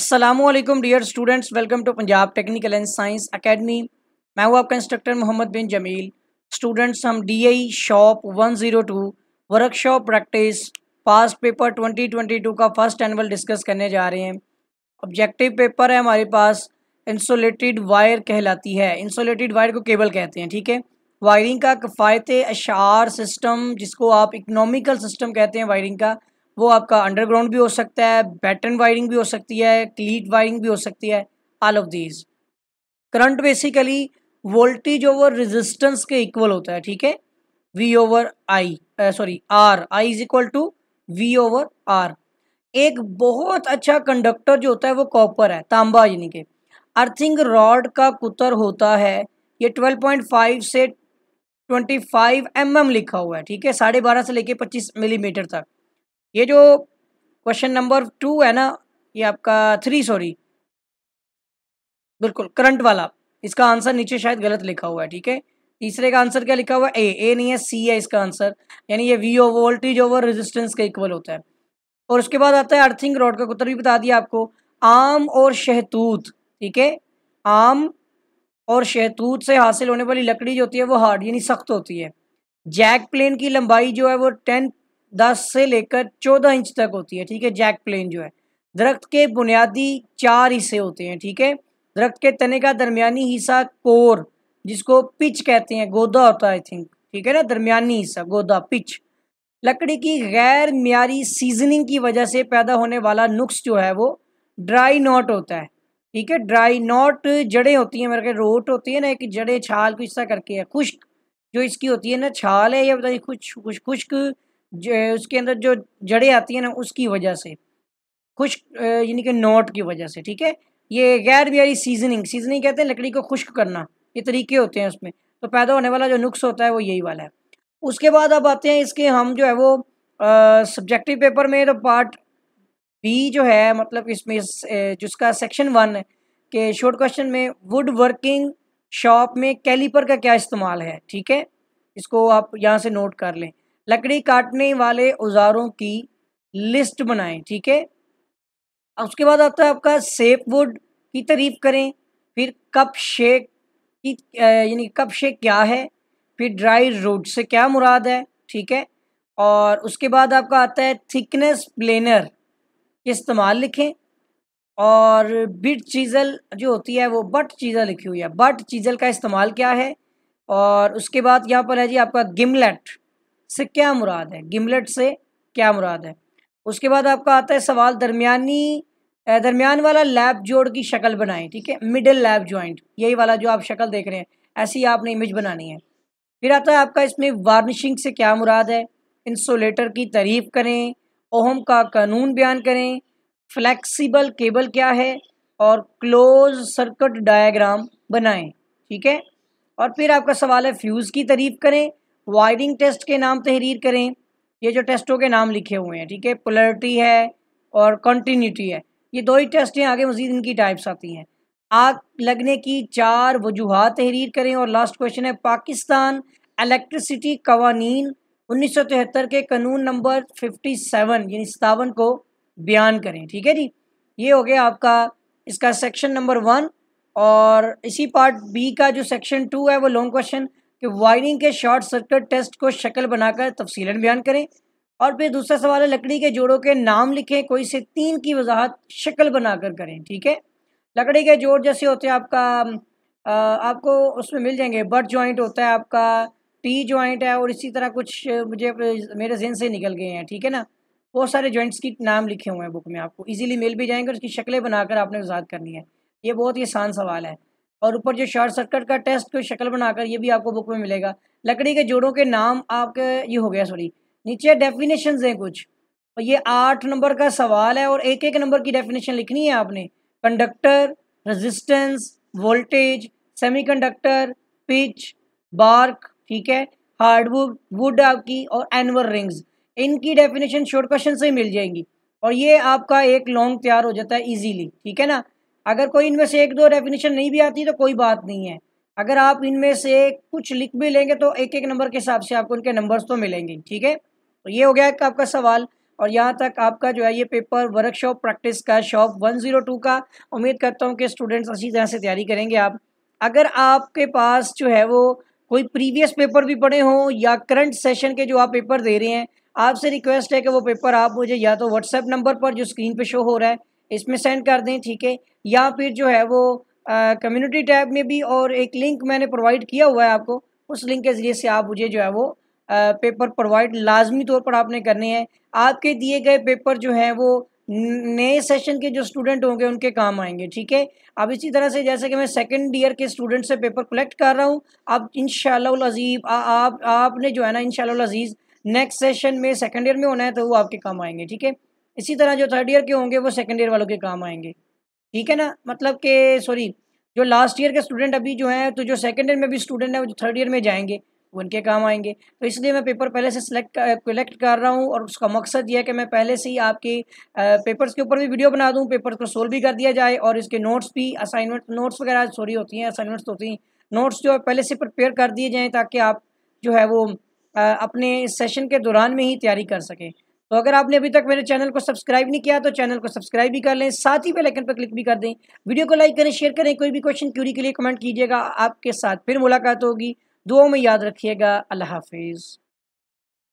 Aslam dear students welcome to Punjab technical and science academy मैं हूँ आपका इंस्ट्रक्टर मोहम्मद बिन जमील स्टूडेंट्स हम D I shop one zero two workshop practice pass paper twenty twenty two का first annual discuss करने जा रहे हैं ऑब्जेक्टिव पेपर है हमारे पास इंसोलेटेड वायर कहलाती है इंसोलेटेड वायर को केबल कहते हैं ठीक है वायरिंग का किफ़ायत अशार सिस्टम जिसको आप इकनॉमिकल सिस्टम कहते हैं वायरिंग का वो आपका अंडरग्राउंड भी हो सकता है बैटन वायरिंग भी हो सकती है क्लीट वायरिंग भी हो सकती है all of these current basically voltage over resistance के इक्वल होता है ठीक है V over I sorry R I is equal to V over R एक बहुत अच्छा कंडक्टर जो होता है वो कॉपर है तांबा यानी कि अर्थिंग रॉड का कुतर होता है ये 12.5 से 25 एम mm लिखा हुआ है ठीक है साढ़े बारह से लेके 25 मिलीमीटर तक ये जो क्वेश्चन नंबर टू है ना ये आपका थ्री सॉरी बिल्कुल करंट वाला इसका आंसर नीचे शायद गलत लिखा हुआ है ठीक है तीसरे का आंसर क्या लिखा हुआ है ए ए नहीं है सी है इसका आंसर यानी ये V O voltage over resistance का इक्वल होता है और उसके बाद आता है अर्थिंग रॉड का कुतर भी बता दिया आपको आम और शहतूत ठीक है आम और शहतूत से हासिल होने वाली लकड़ी जो होती है वो हार्ड यानी सख्त होती है जैक प्लेन की लंबाई जो है वो टेन दस से लेकर चौदह इंच तक होती है ठीक है जैक प्लेन जो है दरख्त के बुनियादी चार हिस्से होते हैं ठीक है दरख्त के तने का दरमियानी हिस्सा कोर जिसको पिच कहते हैं गोदा होता है आई थिंक ठीक है ना दरमियानी हिस्सा गोदा पिच लकड़ी की गैर मीरी सीजनिंग की वजह से पैदा होने वाला नुक्स जो है वो ड्राई नॉट होता है ठीक है ड्राई नॉट जड़ें होती हैं मेरे के रोट होती है ना एक जड़ें छाल कुछ सा करके है खुश्क जो इसकी होती है ना छाल है या बताइए खुश खुश खुश्क जो उसके अंदर जो जड़ें आती हैं ना उसकी वजह से खुश्क यानी कि नोट की वजह से ठीक है ये गैर बिहारी सीजनिंग सीजनिंग कहते हैं लकड़ी को खुश्क करना ये तरीके होते हैं उसमें तो पैदा होने वाला जो नुक्स होता है वो यही वाला है उसके बाद अब आते हैं इसके हम जो है वो सब्जेक्टिव पेपर में तो पार्ट बी जो है मतलब इसमें इस, जिसका सेक्शन वन है कि शॉर्ट क्वेश्चन में वुड वर्किंग शॉप में कैलीपर का क्या इस्तेमाल है ठीक है इसको आप यहाँ से नोट कर लें लकड़ी काटने वाले औजारों की लिस्ट बनाएं ठीक है उसके बाद आता है आपका सेप वुड की तारीफ करें फिर कप शेक की यानी कप शेक क्या है फिर ड्राई रोड से क्या मुराद है ठीक है और उसके बाद आपका आता है थिकनेस प्लेनर के इस्तेमाल लिखें और बिट चीज़ल जो होती है वो बट चीज़ल लिखी हुई है बट चीज़ल का इस्तेमाल क्या है और उसके बाद यहाँ पर है जी आपका गिमलेट से क्या मुराद है गिमलेट से क्या मुराद है उसके बाद आपका आता है सवाल दरमियानी दरमियान वाला लैब जोड़ की शक्ल बनाएं ठीक है मिडिल लैब जॉइंट यही वाला जो आप शक्ल देख रहे हैं ऐसी आपने इमेज बनानी है फिर आता है आपका इसमें वार्निशिंग से क्या मुराद है इंसोलेटर की तारीफ करें ओहम का कानून बयान करें फ्लैक्सीबल केबल क्या है और क्लोज सर्किट डायग्राम बनाएं ठीक है और फिर आपका सवाल है फ्यूज़ की तारीफ करें वायरिंग टेस्ट के नाम तहरीर करें ये जो टेस्टों के नाम लिखे हुए हैं ठीक है पोलरिटी है और कंटिन्यूटी है ये दो ही टेस्ट हैं आगे मजीद इनकी टाइप्स आती हैं आग लगने की चार वजूहत तहरीर करें और लास्ट क्वेश्चन है पाकिस्तान इलेक्ट्रिसिटी कवानी उन्नीस सौ तिहत्तर के कानून नंबर फिफ्टी सेवन यानी सतावन को बयान करें ठीक है जी ये हो गया आपका इसका सेक्शन नंबर वन और इसी पार्ट बी का जो सेक्शन टू है वो लॉन्ग क्वेश्चन कि वायरिंग के शॉर्ट सर्किट टेस्ट को शक्ल बनाकर तफसीला बयान करें और फिर दूसरा सवाल है लकड़ी के जोड़ों के नाम लिखें कोई से तीन की वजाहत शक्ल बनाकर करें ठीक है लकड़ी के जोड़ जैसे होते हैं आपका आ, आपको उसमें मिल जाएंगे बर्ड जॉइंट होता है आपका टी जॉइंट है और इसी तरह कुछ मुझे मेरे जहन से निकल गए हैं ठीक है ना बहुत सारे जॉइंट्स की नाम लिखे हुए हैं बुक में आपको इजीली मिल भी जाएंगे उसकी शक्लें बनाकर आपने वजात करनी है ये बहुत ही आसान सवाल है और ऊपर जो शॉर्ट सर्किट का टेस्ट की शक्ल बनाकर ये भी आपको बुक में मिलेगा लकड़ी के जोड़ों के नाम आपके ये हो गया सॉरी नीचे डेफिनेशन हैं कुछ और ये आठ नंबर का सवाल है और एक एक नंबर की डेफिनेशन लिखनी है आपने conductor resistance voltage semiconductor pith bark ठीक है हार्डवुड वुड आपकी और एनवर रिंग्स इनकी डेफिनेशन शॉर्ट क्वेश्चन से ही मिल जाएंगी और ये आपका एक लॉन्ग तैयार हो जाता है इजीली ठीक है ना अगर कोई इनमें से एक दो डेफिनेशन नहीं भी आती तो कोई बात नहीं है अगर आप इनमें से कुछ लिख भी लेंगे तो एक एक नंबर के हिसाब से आपको उनके नंबर्स तो मिलेंगे ठीक है तो ये हो गया आपका सवाल और यहाँ तक आपका जो है ये पेपर वर्कशॉप प्रैक्टिस का शॉप 102 का उम्मीद करता हूँ कि स्टूडेंट्स अच्छी तरह से तैयारी करेंगे आप अगर आपके पास जो है वो कोई प्रीवियस पेपर भी पढ़े हों या करंट सेशन के जो आप पेपर दे रहे हैं आपसे रिक्वेस्ट है कि वो पेपर आप मुझे या तो व्हाट्सएप नंबर पर जो स्क्रीन पर शो हो रहा है इसमें सेंड कर दें ठीक है या फिर जो है वो कम्युनिटी टैब में भी और एक लिंक मैंने प्रोवाइड किया हुआ है आपको उस लिंक के ज़रिए से आप मुझे जो है वो आ, पेपर प्रोवाइड लाजमी तौर पर आपने करने हैं आपके दिए गए पेपर जो हैं वो नए सेशन के जो स्टूडेंट होंगे उनके काम आएंगे ठीक है अब इसी तरह से जैसे कि मैं सेकंड ईयर के स्टूडेंट से पेपर कलेक्ट कर रहा हूँ अब इन शजीब आप आपने जो है ना इन अजीज़ नेक्स्ट सेशन में सेकंड ईयर में होना है तो वो आपके काम आएंगे ठीक है इसी तरह जो थर्ड ईयर के होंगे वो सेकेंड ईयर वालों के काम आएंगे ठीक है ना मतलब कि सॉरी जो लास्ट ईयर के स्टूडेंट अभी जो हैं तो जो सेकेंड ईयर में भी स्टूडेंट हैं वो थर्ड ईयर में जाएंगे वो उनके काम आएंगे तो इसलिए मैं पेपर पहले से सिलेक्ट कलेक्ट कर रहा हूँ और उसका मकसद यह है कि मैं पहले से ही आपके पेपर्स के ऊपर भी वीडियो बना दूँ पेपर्स को सोल्व भी कर दिया जाए और इसके नोट्स भी असाइनमेंट नोट्स वगैरह सॉरी होती हैं असाइनमेंट्स तो होती हैं नोट्स जो है पहले से प्रिपेयर कर दिए जाएँ ताकि आप जो है वो अपने सेशन के दौरान में ही तैयारी कर सकें तो अगर आपने अभी तक मेरे चैनल को सब्सक्राइब नहीं किया तो चैनल को सब्सक्राइब भी कर लें साथ ही बेलाइकन पर क्लिक भी कर दें वीडियो को लाइक करें शेयर करें कोई भी क्वेश्चन क्यूरी के लिए कमेंट कीजिएगा आपके साथ फिर मुलाकात होगी दुआओं में याद रखिएगा अल्लाह हाफिज़